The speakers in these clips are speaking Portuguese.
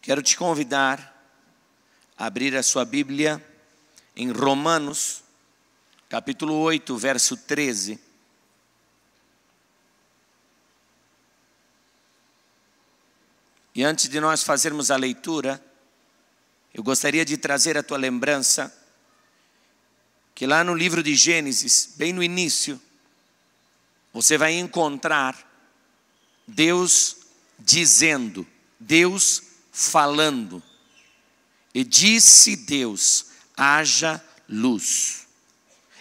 Quero te convidar a abrir a sua Bíblia em Romanos, capítulo 8, verso 13. E antes de nós fazermos a leitura, eu gostaria de trazer a tua lembrança que lá no livro de Gênesis, bem no início, você vai encontrar Deus dizendo, Deus falando. E disse Deus: haja luz.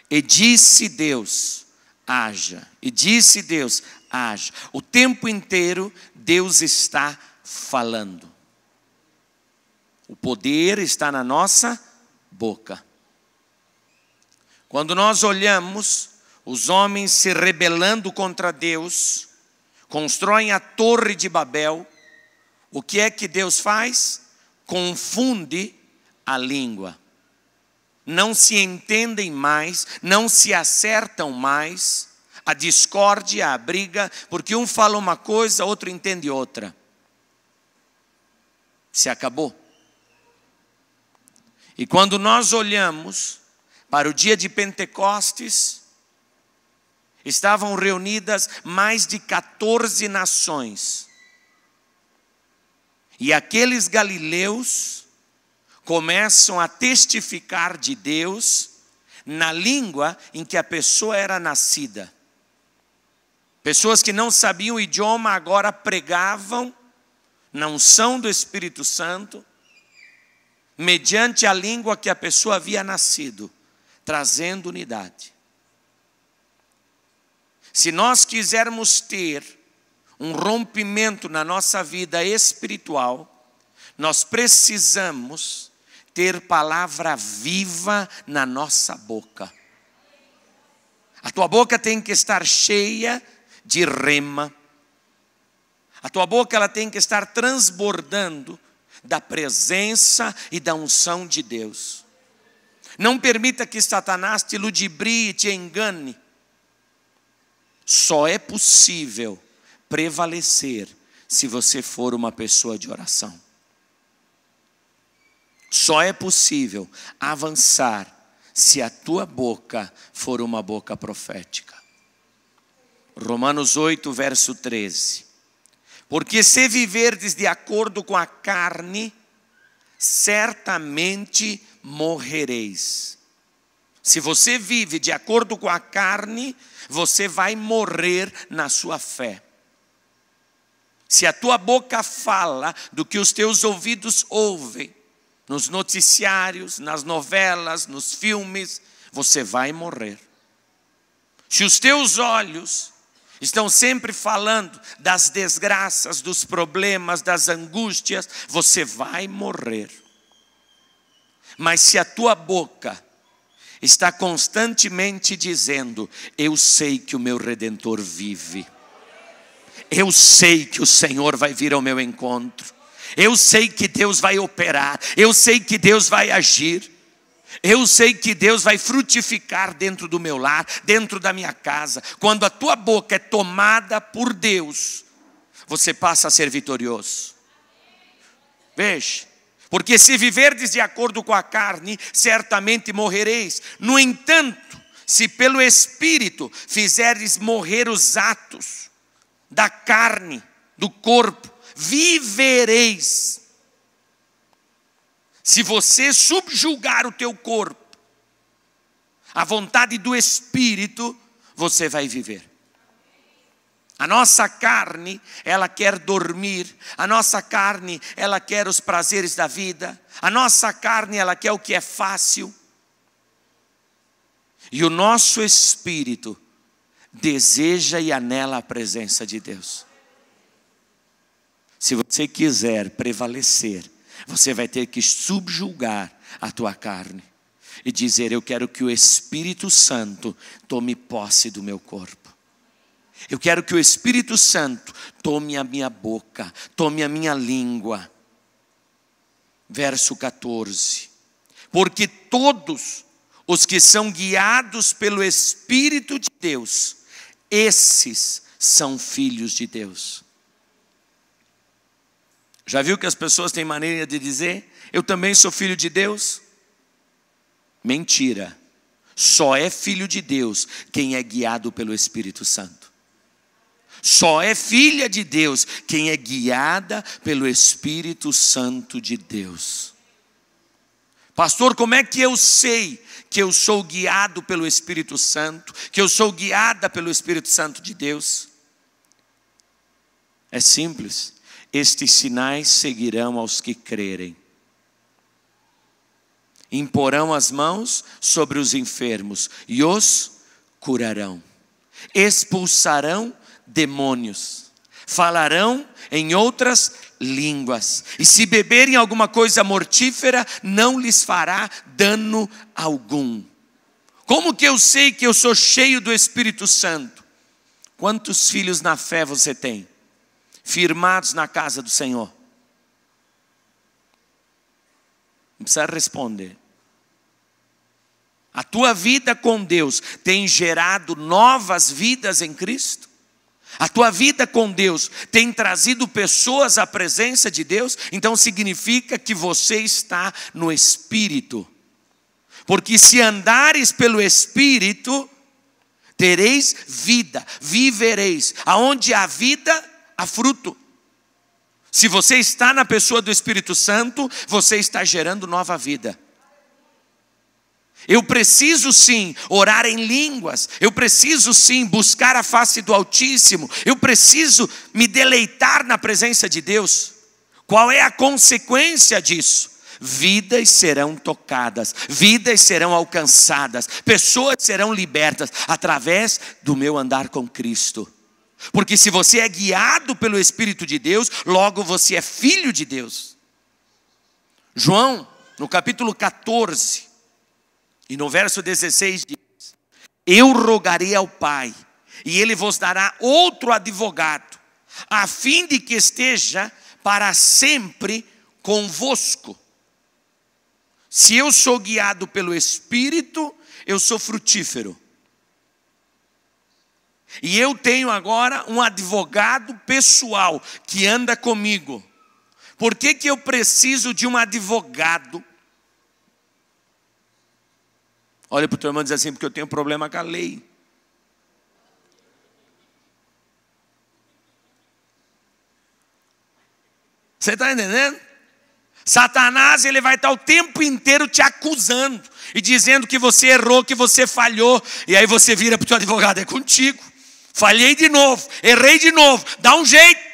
E disse Deus: haja. E disse Deus: haja. O tempo inteiro Deus está falando. O poder está na nossa boca. Quando nós olhamos os homens se rebelando contra Deus, constroem a Torre de Babel, o que é que Deus faz? Confunde a língua. Não se entendem mais, não se acertam mais. A discórdia, a briga, porque um fala uma coisa, outro entende outra. Se acabou. E quando nós olhamos para o dia de Pentecostes, estavam reunidas mais de 14 nações e aqueles galileus começam a testificar de Deus na língua em que a pessoa era nascida. Pessoas que não sabiam o idioma agora pregavam não são do Espírito Santo, mediante a língua que a pessoa havia nascido, trazendo unidade. Se nós quisermos ter um rompimento na nossa vida espiritual, nós precisamos ter palavra viva na nossa boca. A tua boca tem que estar cheia de rema. A tua boca ela tem que estar transbordando da presença e da unção de Deus. Não permita que Satanás te ludibrie e te engane. Só é possível prevalecer se você for uma pessoa de oração. Só é possível avançar se a tua boca for uma boca profética. Romanos 8, verso 13. Porque se viverdes de acordo com a carne, certamente morrereis. Se você vive de acordo com a carne, você vai morrer na sua fé. Se a tua boca fala do que os teus ouvidos ouvem, nos noticiários, nas novelas, nos filmes, você vai morrer. Se os teus olhos estão sempre falando das desgraças, dos problemas, das angústias, você vai morrer. Mas se a tua boca está constantemente dizendo: Eu sei que o meu redentor vive eu sei que o Senhor vai vir ao meu encontro. Eu sei que Deus vai operar. Eu sei que Deus vai agir. Eu sei que Deus vai frutificar dentro do meu lar, dentro da minha casa. Quando a tua boca é tomada por Deus, você passa a ser vitorioso. Veja, porque se viverdes de acordo com a carne, certamente morrereis. No entanto, se pelo Espírito fizeres morrer os atos, da carne, do corpo, vivereis. Se você subjugar o teu corpo à vontade do espírito, você vai viver. A nossa carne, ela quer dormir, a nossa carne, ela quer os prazeres da vida, a nossa carne, ela quer o que é fácil. E o nosso espírito deseja e anela a presença de Deus. Se você quiser prevalecer, você vai ter que subjulgar a tua carne e dizer: Eu quero que o Espírito Santo tome posse do meu corpo. Eu quero que o Espírito Santo tome a minha boca, tome a minha língua. Verso 14: Porque todos os que são guiados pelo Espírito de Deus, esses são filhos de Deus. Já viu que as pessoas têm maneira de dizer: Eu também sou filho de Deus? Mentira. Só é filho de Deus quem é guiado pelo Espírito Santo. Só é filha de Deus quem é guiada pelo Espírito Santo de Deus. Pastor, como é que eu sei que eu sou guiado pelo Espírito Santo, que eu sou guiada pelo Espírito Santo de Deus? É simples. Estes sinais seguirão aos que crerem. Imporão as mãos sobre os enfermos e os curarão. Expulsarão demônios. Falarão em outras línguas. E se beberem alguma coisa mortífera, não lhes fará dano algum. Como que eu sei que eu sou cheio do Espírito Santo? Quantos filhos na fé você tem? Firmados na casa do Senhor? Não precisa responder. A tua vida com Deus tem gerado novas vidas em Cristo? a tua vida com Deus tem trazido pessoas à presença de Deus, então significa que você está no Espírito. Porque se andares pelo Espírito, tereis vida, vivereis. Aonde há vida, há fruto. Se você está na pessoa do Espírito Santo, você está gerando nova vida. Eu preciso sim orar em línguas, eu preciso sim buscar a face do Altíssimo, eu preciso me deleitar na presença de Deus. Qual é a consequência disso? Vidas serão tocadas, vidas serão alcançadas, pessoas serão libertas através do meu andar com Cristo. Porque se você é guiado pelo Espírito de Deus, logo você é filho de Deus. João, no capítulo 14, e no verso 16 diz: Eu rogarei ao Pai, e ele vos dará outro advogado, a fim de que esteja para sempre convosco. Se eu sou guiado pelo Espírito, eu sou frutífero. E eu tenho agora um advogado pessoal que anda comigo. Por que, que eu preciso de um advogado Olha para o teu irmão e diz assim, porque eu tenho problema com a lei. Você está entendendo? Satanás ele vai estar tá o tempo inteiro te acusando e dizendo que você errou, que você falhou, e aí você vira para o teu advogado, é contigo. Falhei de novo, errei de novo, dá um jeito.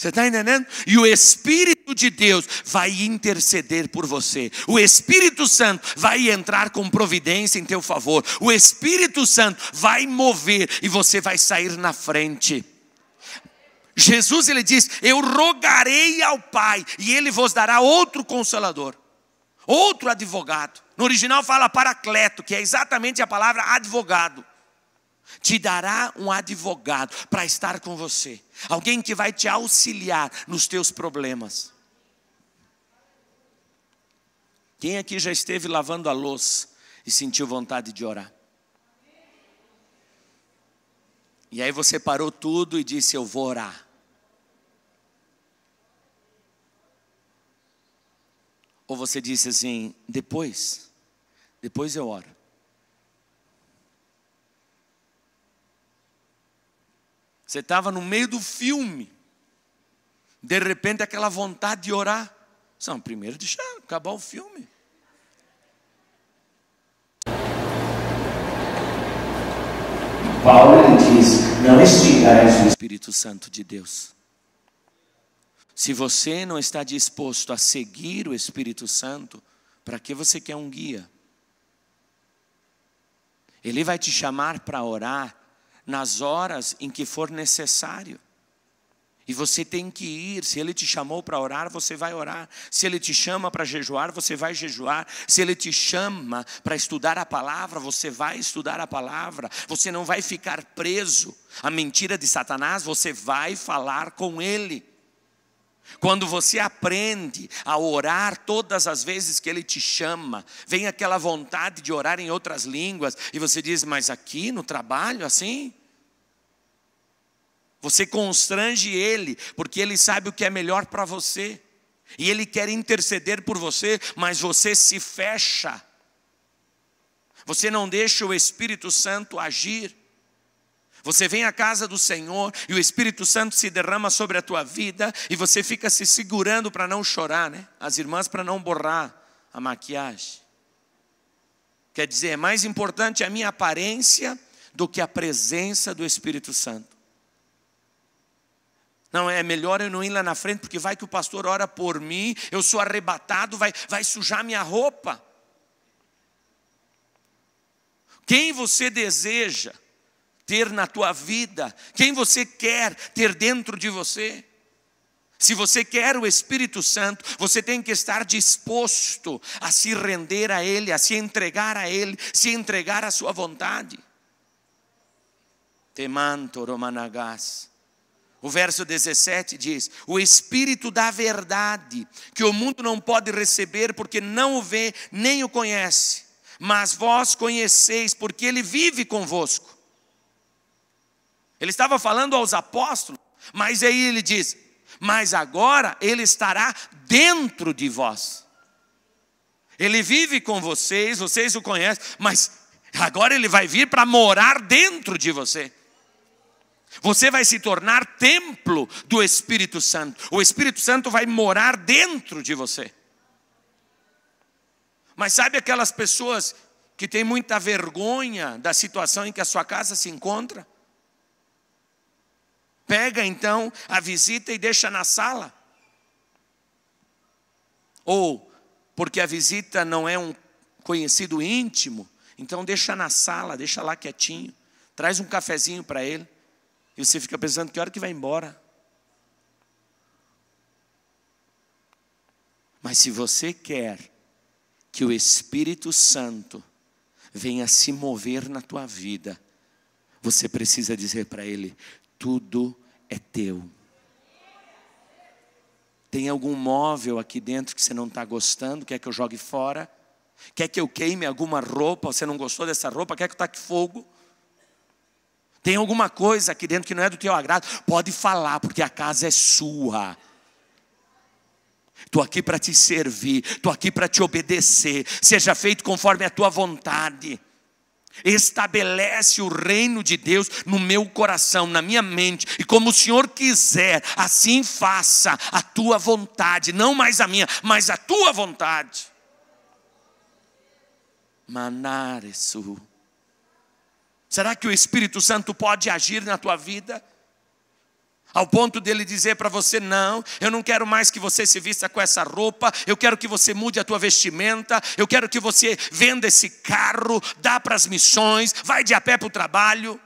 Você está entendendo? E o Espírito de Deus vai interceder por você. O Espírito Santo vai entrar com providência em teu favor. O Espírito Santo vai mover e você vai sair na frente. Jesus ele diz: Eu rogarei ao Pai e ele vos dará outro consolador, outro advogado. No original fala paracleto, que é exatamente a palavra advogado te dará um advogado para estar com você, alguém que vai te auxiliar nos teus problemas. Quem aqui já esteve lavando a louça e sentiu vontade de orar? E aí você parou tudo e disse: Eu vou orar. Ou você disse assim: Depois, depois eu oro. Você estava no meio do filme. De repente, aquela vontade de orar. São primeiro deixa acabar o filme. Paulo diz: Não estigais o Espírito Santo de Deus. Se você não está disposto a seguir o Espírito Santo, para que você quer um guia? Ele vai te chamar para orar nas horas em que for necessário. E você tem que ir. Se ele te chamou para orar, você vai orar. Se ele te chama para jejuar, você vai jejuar. Se ele te chama para estudar a palavra, você vai estudar a palavra. Você não vai ficar preso à mentira de Satanás, você vai falar com ele. Quando você aprende a orar todas as vezes que ele te chama, vem aquela vontade de orar em outras línguas, e você diz: Mas aqui no trabalho, assim? Você constrange ele, porque ele sabe o que é melhor para você. E ele quer interceder por você, mas você se fecha. Você não deixa o Espírito Santo agir. Você vem à casa do Senhor e o Espírito Santo se derrama sobre a tua vida e você fica se segurando para não chorar, né? As irmãs para não borrar a maquiagem. Quer dizer, é mais importante a minha aparência do que a presença do Espírito Santo. Não, é melhor eu não ir lá na frente, porque vai que o pastor ora por mim, eu sou arrebatado, vai, vai sujar minha roupa. Quem você deseja ter na tua vida? Quem você quer ter dentro de você? Se você quer o Espírito Santo, você tem que estar disposto a se render a Ele, a se entregar a Ele, se entregar à Sua vontade. Temanto romanagás. O verso 17 diz: O Espírito da Verdade, que o mundo não pode receber porque não o vê nem o conhece, mas vós conheceis, porque ele vive convosco. Ele estava falando aos apóstolos, mas aí ele diz: Mas agora ele estará dentro de vós. Ele vive com vocês, vocês o conhecem, mas agora ele vai vir para morar dentro de você. Você vai se tornar templo do Espírito Santo. O Espírito Santo vai morar dentro de você. Mas sabe aquelas pessoas que têm muita vergonha da situação em que a sua casa se encontra? Pega então a visita e deixa na sala. Ou porque a visita não é um conhecido íntimo, então deixa na sala, deixa lá quietinho, traz um cafezinho para ele e você fica pensando que hora que vai embora. Mas se você quer que o Espírito Santo venha se mover na tua vida, você precisa dizer para ele: tudo é teu. Tem algum móvel aqui dentro que você não está gostando, quer que eu jogue fora? Quer que eu queime alguma roupa? Você não gostou dessa roupa? Quer que eu taque fogo? Tem alguma coisa aqui dentro que não é do teu agrado? Pode falar, porque a casa é sua. Estou aqui para te servir, estou aqui para te obedecer. Seja feito conforme a tua vontade. Estabelece o reino de Deus no meu coração, na minha mente, e como o Senhor quiser, assim faça a tua vontade, não mais a minha, mas a tua vontade. Manaresu. Será que o Espírito Santo pode agir na tua vida? Ao ponto dele dizer para você: não, eu não quero mais que você se vista com essa roupa, eu quero que você mude a tua vestimenta, eu quero que você venda esse carro, dá para as missões, vai de a pé para o trabalho.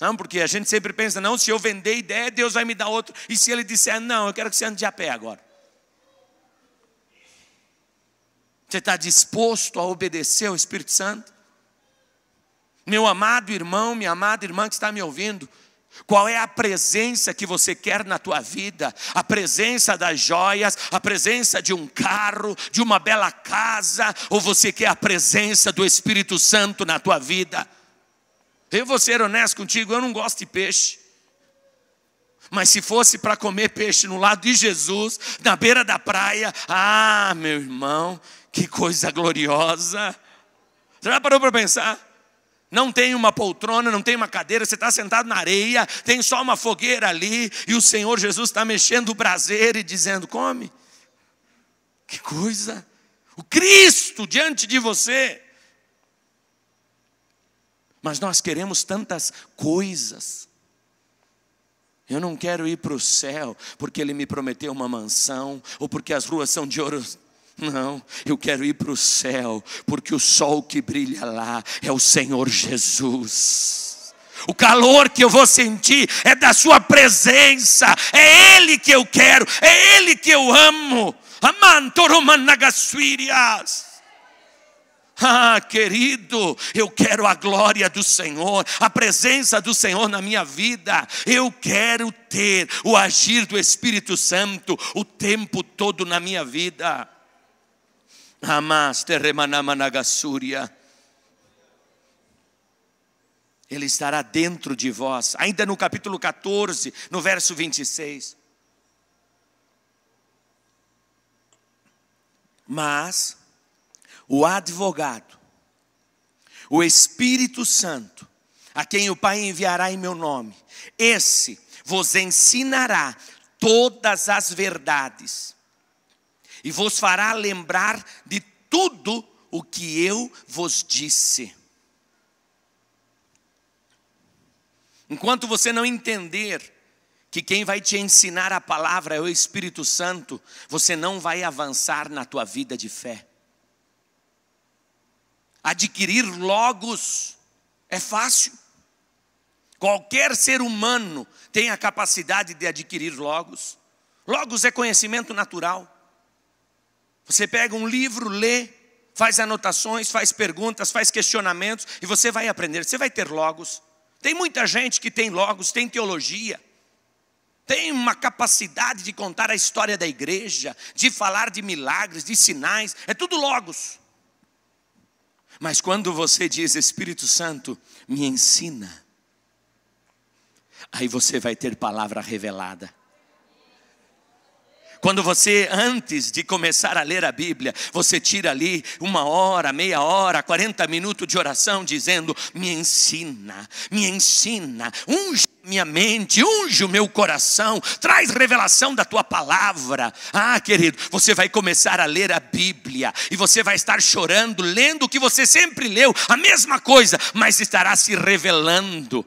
Não, porque a gente sempre pensa: não, se eu vender ideia, Deus vai me dar outro. E se ele disser: não, eu quero que você ande de a pé agora. Você está disposto a obedecer ao Espírito Santo? Meu amado irmão, minha amada irmã que está me ouvindo, qual é a presença que você quer na tua vida? A presença das joias, a presença de um carro, de uma bela casa, ou você quer a presença do Espírito Santo na tua vida? Eu vou ser honesto contigo, eu não gosto de peixe. Mas se fosse para comer peixe no lado de Jesus, na beira da praia, ah, meu irmão, que coisa gloriosa! Você já parou para pensar? Não tem uma poltrona, não tem uma cadeira, você está sentado na areia, tem só uma fogueira ali, e o Senhor Jesus está mexendo o prazer e dizendo: come. Que coisa! O Cristo diante de você. Mas nós queremos tantas coisas. Eu não quero ir para o céu porque ele me prometeu uma mansão, ou porque as ruas são de ouro não, eu quero ir para o céu, porque o sol que brilha lá é o Senhor Jesus. O calor que eu vou sentir é da Sua presença, é Ele que eu quero, é Ele que eu amo. Amantoromanagasuirias. Ah, querido, eu quero a glória do Senhor, a presença do Senhor na minha vida. Eu quero ter o agir do Espírito Santo o tempo todo na minha vida. Hamas terremanamanagassuria. Ele estará dentro de vós. Ainda no capítulo 14, no verso 26. Mas o advogado, o Espírito Santo, a quem o Pai enviará em meu nome, esse vos ensinará todas as verdades e vos fará lembrar de tudo o que eu vos disse. Enquanto você não entender que quem vai te ensinar a palavra é o Espírito Santo, você não vai avançar na tua vida de fé. Adquirir logos é fácil. Qualquer ser humano tem a capacidade de adquirir logos. Logos é conhecimento natural. Você pega um livro, lê, faz anotações, faz perguntas, faz questionamentos e você vai aprender. Você vai ter logos. Tem muita gente que tem logos, tem teologia, tem uma capacidade de contar a história da igreja, de falar de milagres, de sinais, é tudo logos. Mas quando você diz, Espírito Santo, me ensina, aí você vai ter palavra revelada. Quando você, antes de começar a ler a Bíblia, você tira ali uma hora, meia hora, 40 minutos de oração, dizendo: Me ensina, me ensina, unge minha mente, unge o meu coração, traz revelação da tua palavra. Ah, querido, você vai começar a ler a Bíblia e você vai estar chorando, lendo o que você sempre leu, a mesma coisa, mas estará se revelando.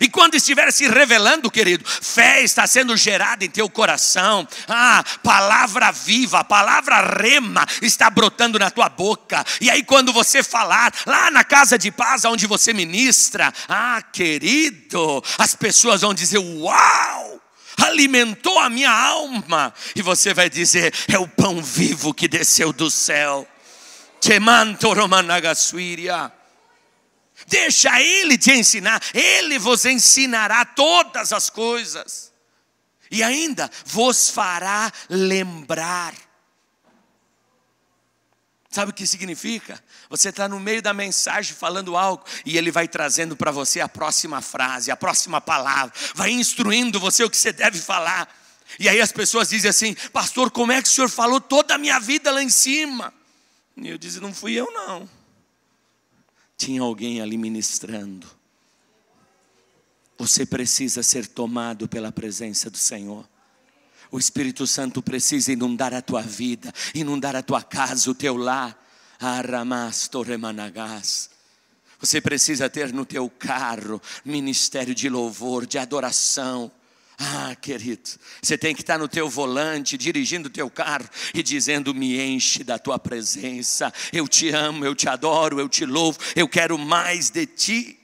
E quando estiver se revelando, querido, fé está sendo gerada em teu coração. Ah, palavra viva, palavra rema está brotando na tua boca. E aí, quando você falar, lá na casa de paz, onde você ministra, ah, querido, as pessoas vão dizer: Uau! Alimentou a minha alma. E você vai dizer: É o pão vivo que desceu do céu. Deixa Ele te ensinar, Ele vos ensinará todas as coisas, e ainda vos fará lembrar. Sabe o que significa? Você está no meio da mensagem falando algo e ele vai trazendo para você a próxima frase, a próxima palavra, vai instruindo você o que você deve falar. E aí as pessoas dizem assim: Pastor, como é que o senhor falou toda a minha vida lá em cima? E eu disse: Não fui eu, não. Tinha alguém ali ministrando. Você precisa ser tomado pela presença do Senhor. O Espírito Santo precisa inundar a tua vida, inundar a tua casa, o teu lar. Aramasto remanagás. Você precisa ter no teu carro ministério de louvor, de adoração. Ah, querido, você tem que estar no teu volante, dirigindo o teu carro e dizendo: "Me enche da tua presença. Eu te amo, eu te adoro, eu te louvo, eu quero mais de ti."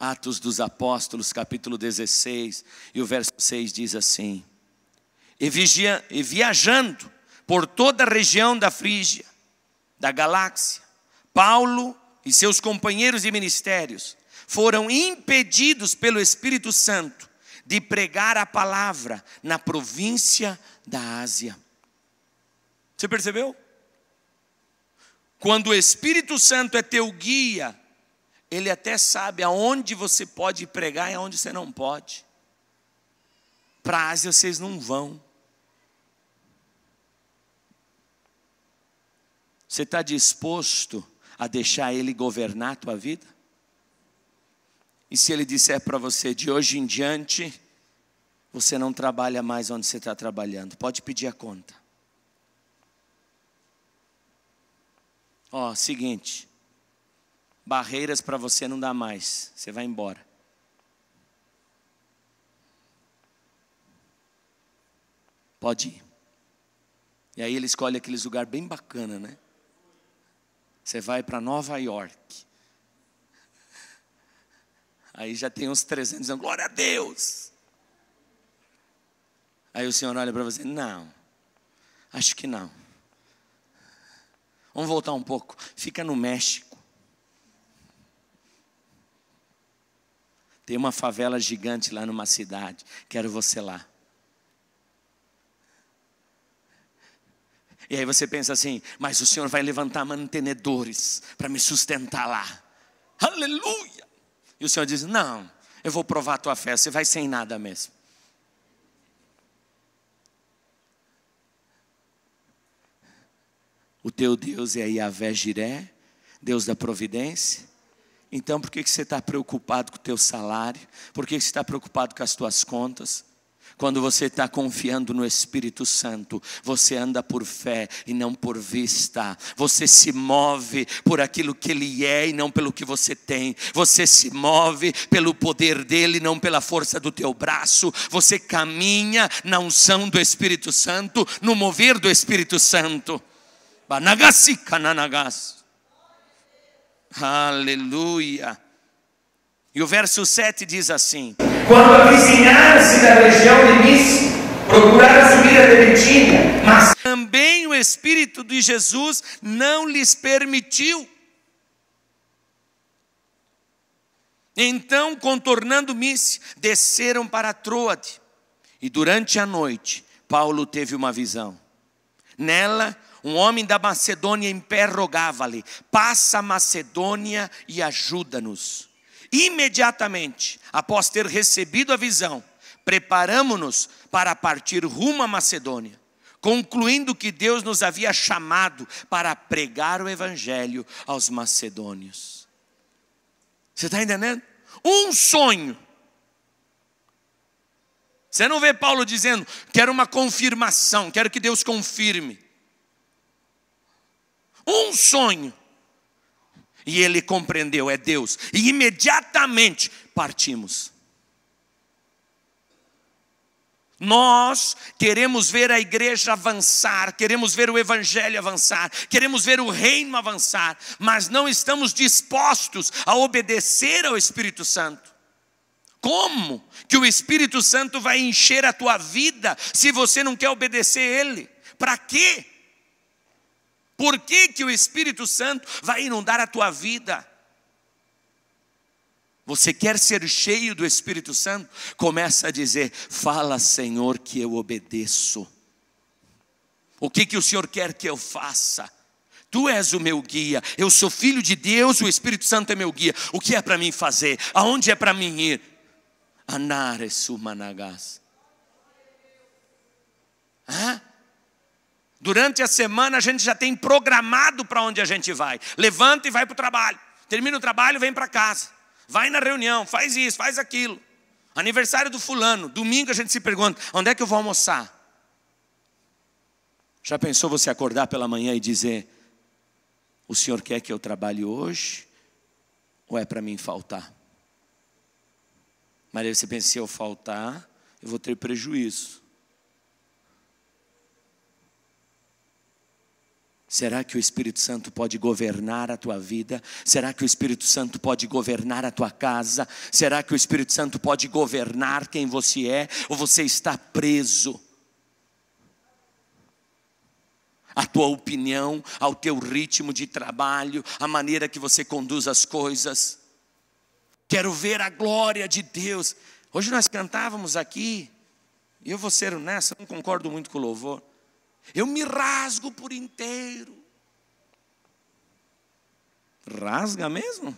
Atos dos Apóstolos, capítulo 16, e o verso 6 diz assim: e, vigia, e viajando por toda a região da Frígia, da Galáxia. Paulo e seus companheiros de ministérios foram impedidos pelo Espírito Santo de pregar a palavra na província da Ásia. Você percebeu? Quando o Espírito Santo é teu guia, ele até sabe aonde você pode pregar e aonde você não pode. Para a Ásia vocês não vão. Você está disposto a deixar Ele governar a tua vida? E se Ele disser para você, de hoje em diante, você não trabalha mais onde você está trabalhando, pode pedir a conta. Ó, oh, seguinte, barreiras para você não dá mais, você vai embora. Pode ir. E aí ele escolhe aqueles lugar bem bacana, né? Você vai para Nova York. Aí já tem uns 300 dizendo, glória a Deus. Aí o Senhor olha para você, não, acho que não. Vamos voltar um pouco. Fica no México. Tem uma favela gigante lá numa cidade. Quero você lá. E aí você pensa assim: mas o Senhor vai levantar mantenedores para me sustentar lá. Aleluia! E o Senhor diz: não, eu vou provar a tua fé, você vai sem nada mesmo. O teu Deus é Yahvé Jiré, Deus da providência. Então, por que você está preocupado com o teu salário? Por que você está preocupado com as tuas contas? Quando você está confiando no Espírito Santo, você anda por fé e não por vista. Você se move por aquilo que Ele é e não pelo que você tem. Você se move pelo poder dele, não pela força do teu braço. Você caminha na unção do Espírito Santo, no mover do Espírito Santo. Aleluia. E o verso 7 diz assim quando avizinharam-se da região de Mis, procuraram subir a Demetina, mas também o Espírito de Jesus não lhes permitiu. Então, contornando Mis, desceram para Troade. E durante a noite, Paulo teve uma visão. Nela, um homem da Macedônia em pé rogava-lhe: Passa a Macedônia e ajuda-nos. Imediatamente após ter recebido a visão, preparamos-nos para partir rumo à Macedônia concluindo que Deus nos havia chamado para pregar o Evangelho aos macedônios. Você está entendendo? Um sonho. Você não vê Paulo dizendo, quero uma confirmação, quero que Deus confirme. Um sonho. E ele compreendeu, é Deus. E imediatamente partimos. Nós queremos ver a igreja avançar, queremos ver o evangelho avançar, queremos ver o reino avançar, mas não estamos dispostos a obedecer ao Espírito Santo. Como que o Espírito Santo vai encher a tua vida se você não quer obedecer a ele? Para quê? Por que, que o Espírito Santo vai inundar a tua vida? Você quer ser cheio do Espírito Santo? Começa a dizer: Fala, Senhor, que eu obedeço. O que, que o Senhor quer que eu faça? Tu és o meu guia, eu sou filho de Deus, o Espírito Santo é meu guia. O que é para mim fazer? Aonde é para mim ir? Anare sumanagas. Hã? Durante a semana a gente já tem programado para onde a gente vai. Levanta e vai para o trabalho. Termina o trabalho, vem para casa. Vai na reunião, faz isso, faz aquilo. Aniversário do fulano, domingo a gente se pergunta: onde é que eu vou almoçar? Já pensou você acordar pela manhã e dizer: o senhor quer que eu trabalhe hoje ou é para mim faltar? Maria, você pensa: se eu faltar, eu vou ter prejuízo. Será que o Espírito Santo pode governar a tua vida? Será que o Espírito Santo pode governar a tua casa? Será que o Espírito Santo pode governar quem você é? Ou você está preso? a tua opinião, ao teu ritmo de trabalho, a maneira que você conduz as coisas. Quero ver a glória de Deus. Hoje nós cantávamos aqui, e eu vou ser honesto, não concordo muito com o louvor. Eu me rasgo por inteiro. Rasga mesmo?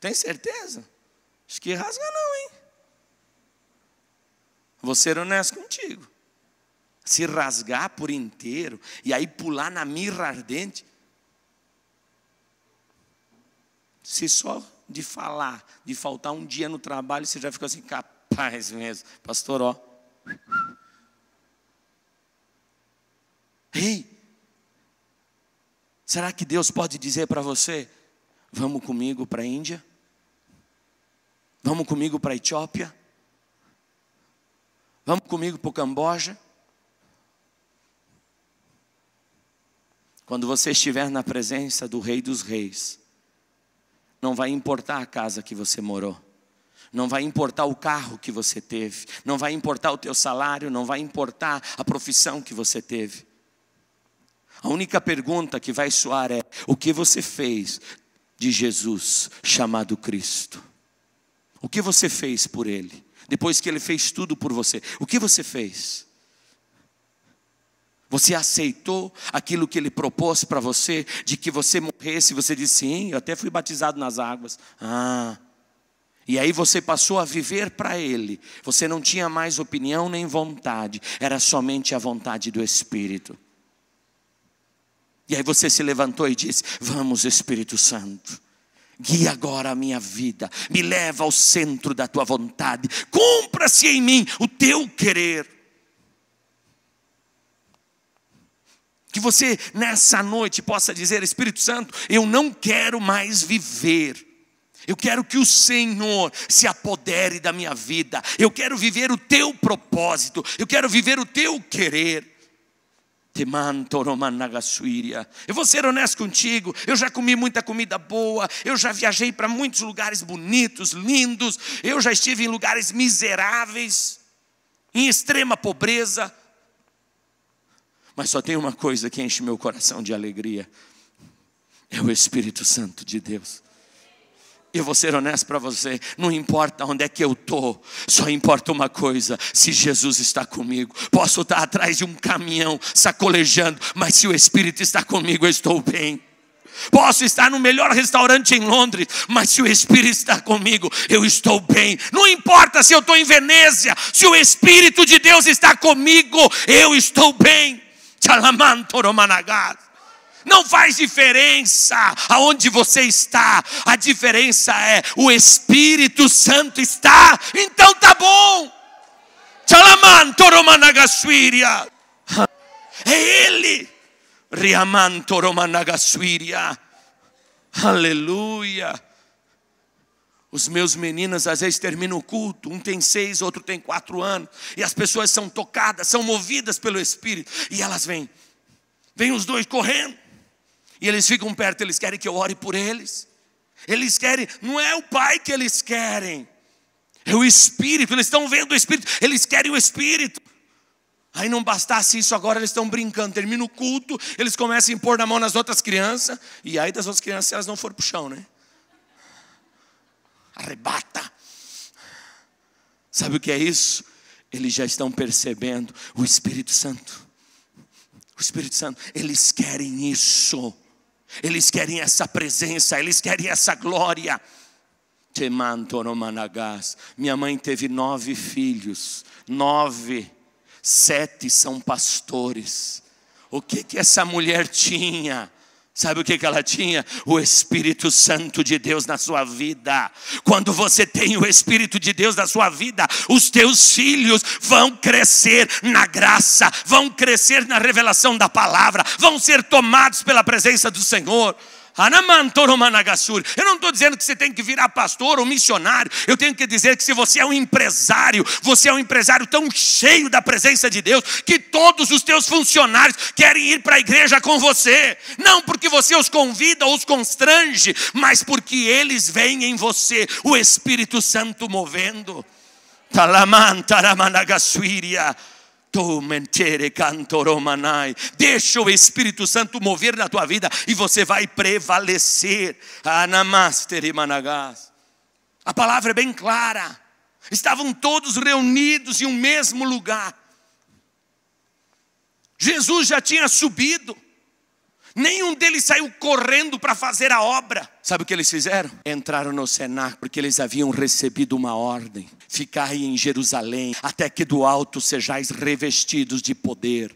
Tem certeza? Acho que rasga não, hein? Vou ser honesto contigo. Se rasgar por inteiro e aí pular na mirra ardente. Se só de falar, de faltar um dia no trabalho, você já ficou assim, capaz mesmo. Pastor, ó. Ei, será que Deus pode dizer para você: vamos comigo para a Índia? Vamos comigo para a Etiópia? Vamos comigo para o Camboja? Quando você estiver na presença do Rei dos Reis, não vai importar a casa que você morou, não vai importar o carro que você teve, não vai importar o teu salário, não vai importar a profissão que você teve. A única pergunta que vai soar é: o que você fez de Jesus chamado Cristo? O que você fez por ele? Depois que ele fez tudo por você, o que você fez? Você aceitou aquilo que ele propôs para você, de que você morresse? Você disse sim, eu até fui batizado nas águas. Ah, e aí você passou a viver para Ele. Você não tinha mais opinião nem vontade, era somente a vontade do Espírito. E aí você se levantou e disse: Vamos, Espírito Santo. Guia agora a minha vida, me leva ao centro da tua vontade, cumpra-se em mim o teu querer. Que você nessa noite possa dizer: Espírito Santo, eu não quero mais viver. Eu quero que o Senhor se apodere da minha vida. Eu quero viver o teu propósito. Eu quero viver o teu querer. Eu vou ser honesto contigo. Eu já comi muita comida boa. Eu já viajei para muitos lugares bonitos, lindos. Eu já estive em lugares miseráveis, em extrema pobreza. Mas só tem uma coisa que enche meu coração de alegria: é o Espírito Santo de Deus. Eu vou ser honesto para você, não importa onde é que eu tô, só importa uma coisa: se Jesus está comigo, posso estar atrás de um caminhão sacolejando, mas se o Espírito está comigo, eu estou bem. Posso estar no melhor restaurante em Londres, mas se o Espírito está comigo, eu estou bem. Não importa se eu estou em Veneza, se o Espírito de Deus está comigo, eu estou bem. Chalamantoromanagas. Não faz diferença aonde você está, a diferença é o Espírito Santo está, então tá bom. É Ele. Aleluia. Os meus meninos às vezes terminam o culto, um tem seis, outro tem quatro anos, e as pessoas são tocadas, são movidas pelo Espírito, e elas vêm, vêm os dois correndo, e eles ficam perto, eles querem que eu ore por eles. Eles querem, não é o pai que eles querem, é o espírito, eles estão vendo o espírito, eles querem o espírito. Aí não bastasse isso agora, eles estão brincando. Termina o culto, eles começam a impor na mão nas outras crianças, e aí das outras crianças elas não foram para o chão, né? Arrebata. Sabe o que é isso? Eles já estão percebendo o Espírito Santo. O Espírito Santo, eles querem isso. Eles querem essa presença, eles querem essa glória. Temantoromanagás. Minha mãe teve nove filhos, nove, sete são pastores. O que que essa mulher tinha? Sabe o que ela tinha? O Espírito Santo de Deus na sua vida. Quando você tem o Espírito de Deus na sua vida, os teus filhos vão crescer na graça, vão crescer na revelação da palavra, vão ser tomados pela presença do Senhor. Eu não estou dizendo que você tem que virar pastor ou missionário. Eu tenho que dizer que se você é um empresário, você é um empresário tão cheio da presença de Deus que todos os teus funcionários querem ir para a igreja com você. Não porque você os convida ou os constrange, mas porque eles veem em você o Espírito Santo movendo. Talamantaramanagasuiria. Deixa o Espírito Santo mover na tua vida e você vai prevalecer. Ah, A palavra é bem clara. Estavam todos reunidos em um mesmo lugar. Jesus já tinha subido. Nenhum deles saiu correndo para fazer a obra. Sabe o que eles fizeram? Entraram no cenáculo porque eles haviam recebido uma ordem: ficai em Jerusalém até que do alto sejais revestidos de poder.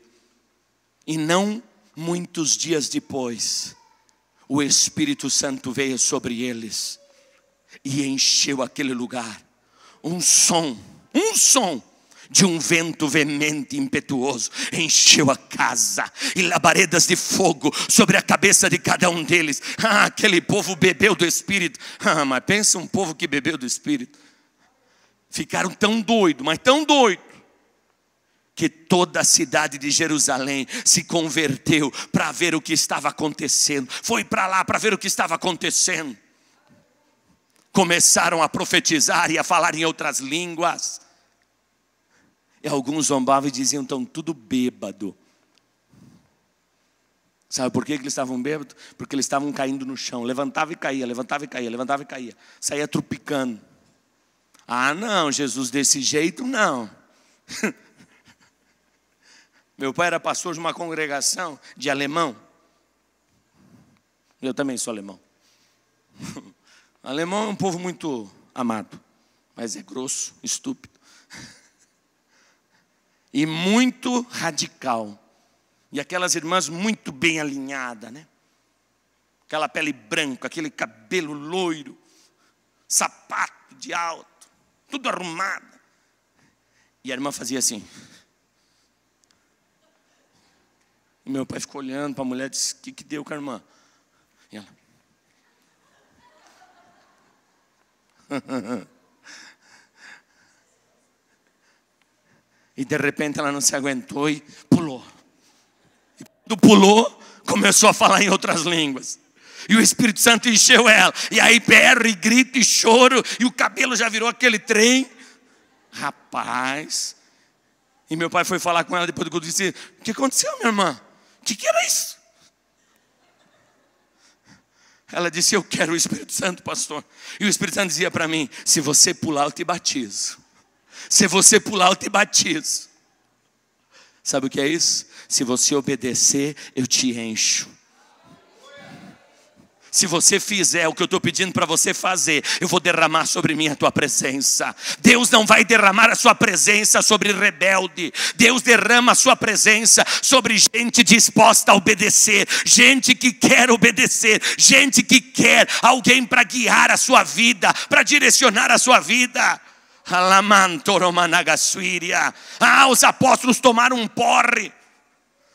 E não muitos dias depois, o Espírito Santo veio sobre eles e encheu aquele lugar. Um som, um som de um vento veemente e impetuoso encheu a casa e labaredas de fogo sobre a cabeça de cada um deles. Ah, aquele povo bebeu do Espírito. Ah, mas pensa um povo que bebeu do Espírito. Ficaram tão doido, mas tão doido que toda a cidade de Jerusalém se converteu para ver o que estava acontecendo. Foi para lá para ver o que estava acontecendo. Começaram a profetizar e a falar em outras línguas e alguns zombavam e diziam, então, tudo bêbado. Sabe por que eles estavam bêbados? Porque eles estavam caindo no chão. Levantava e caía, levantava e caía, levantava e caía. Saía trupicando. Ah, não, Jesus desse jeito não. Meu pai era pastor de uma congregação de alemão. Eu também sou alemão. alemão é um povo muito amado, mas é grosso, estúpido. e muito radical. E aquelas irmãs muito bem alinhadas, né? Aquela pele branca, aquele cabelo loiro, sapato de alto, tudo arrumado. E a irmã fazia assim. E meu pai ficou olhando para a mulher e disse: O que, que deu com a irmã? E ela. E de repente ela não se aguentou e pulou. E quando pulou, começou a falar em outras línguas. E o Espírito Santo encheu ela. E aí berra e grita e choro. E o cabelo já virou aquele trem. Rapaz. E meu pai foi falar com ela depois do culto e disse: O que aconteceu, minha irmã? O que, que era isso? Ela disse: Eu quero o Espírito Santo, pastor. E o Espírito Santo dizia para mim: Se você pular, eu te batizo. Se você pular, eu te batizo. Sabe o que é isso? Se você obedecer, eu te encho. Se você fizer o que eu estou pedindo para você fazer, eu vou derramar sobre mim a tua presença. Deus não vai derramar a sua presença sobre rebelde. Deus derrama a sua presença sobre gente disposta a obedecer, gente que quer obedecer, gente que quer alguém para guiar a sua vida, para direcionar a sua vida. Ah, os apóstolos tomaram um porre.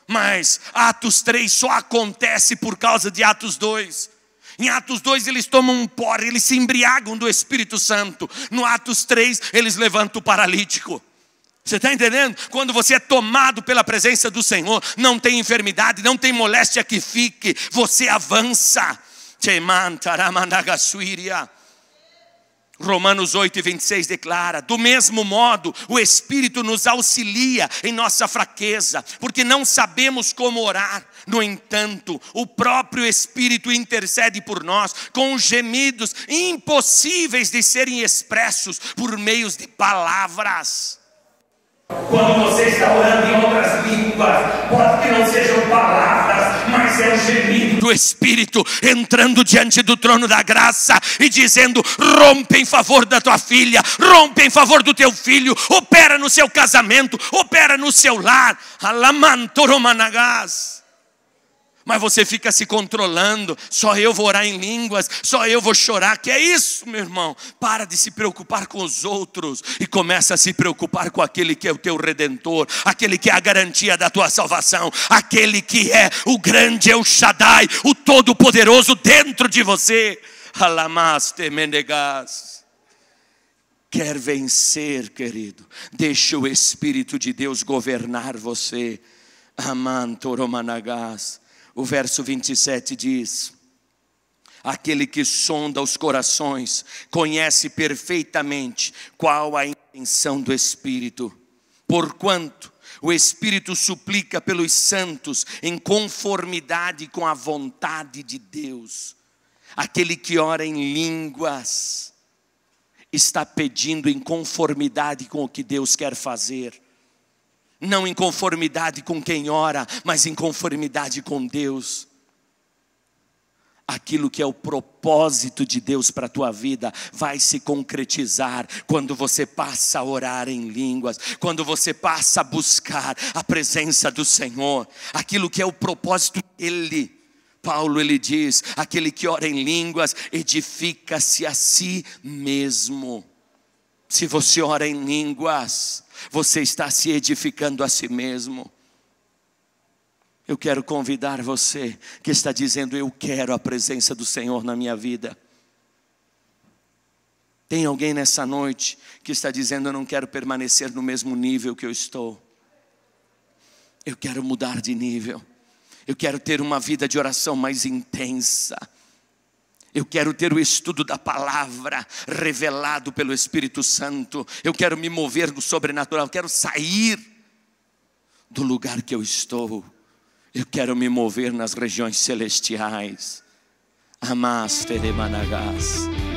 Mas Atos 3 só acontece por causa de Atos 2. Em Atos 2 eles tomam um porre, eles se embriagam do Espírito Santo. No Atos 3 eles levantam o paralítico. Você está entendendo? Quando você é tomado pela presença do Senhor, não tem enfermidade, não tem moléstia que fique, você avança. Temantaramandagasuiria. Romanos 8 e 26 declara: Do mesmo modo, o Espírito nos auxilia em nossa fraqueza, porque não sabemos como orar. No entanto, o próprio Espírito intercede por nós com gemidos impossíveis de serem expressos por meios de palavras. Quando você está orando em outras línguas, pode que não sejam palavras, mas é o gemido do Espírito entrando diante do trono da graça e dizendo: rompe em favor da tua filha, rompe em favor do teu filho, opera no seu casamento, opera no seu lar. Alamantoromanagas. Mas você fica se controlando, só eu vou orar em línguas, só eu vou chorar, que é isso, meu irmão. Para de se preocupar com os outros e começa a se preocupar com aquele que é o teu redentor, aquele que é a garantia da tua salvação, aquele que é o grande El Shaddai, o todo-poderoso dentro de você. Alamaste menegas quer vencer, querido, deixe o Espírito de Deus governar você. Amantoromanagas. O verso 27 diz: Aquele que sonda os corações conhece perfeitamente qual a intenção do Espírito, porquanto o Espírito suplica pelos santos em conformidade com a vontade de Deus. Aquele que ora em línguas está pedindo em conformidade com o que Deus quer fazer não em conformidade com quem ora, mas em conformidade com Deus. Aquilo que é o propósito de Deus para a tua vida vai se concretizar quando você passa a orar em línguas, quando você passa a buscar a presença do Senhor, aquilo que é o propósito dEle. Paulo ele diz: aquele que ora em línguas edifica-se a si mesmo. Se você ora em línguas, você está se edificando a si mesmo. Eu quero convidar você que está dizendo: Eu quero a presença do Senhor na minha vida. Tem alguém nessa noite que está dizendo: Eu não quero permanecer no mesmo nível que eu estou. Eu quero mudar de nível. Eu quero ter uma vida de oração mais intensa. Eu quero ter o estudo da palavra revelado pelo Espírito Santo. Eu quero me mover do sobrenatural. Eu quero sair do lugar que eu estou. Eu quero me mover nas regiões celestiais. Amaste de Managás.